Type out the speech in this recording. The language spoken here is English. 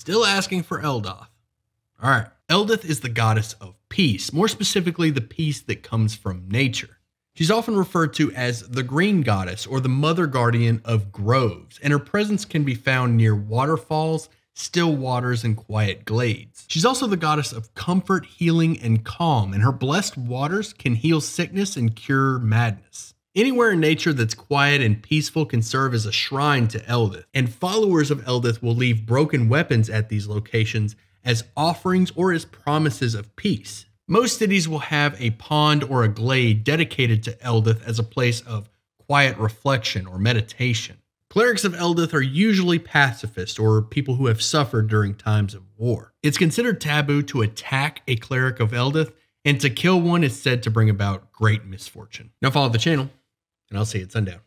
Still asking for Eldoth. All right. Eldith is the goddess of peace, more specifically, the peace that comes from nature. She's often referred to as the Green Goddess or the Mother Guardian of Groves, and her presence can be found near waterfalls, still waters, and quiet glades. She's also the goddess of comfort, healing, and calm, and her blessed waters can heal sickness and cure madness. Anywhere in nature that's quiet and peaceful can serve as a shrine to Eldith, and followers of Eldith will leave broken weapons at these locations as offerings or as promises of peace. Most cities will have a pond or a glade dedicated to Eldith as a place of quiet reflection or meditation. Clerics of Eldith are usually pacifists or people who have suffered during times of war. It's considered taboo to attack a cleric of Eldith, and to kill one is said to bring about great misfortune. Now follow the channel and I'll see you at sundown.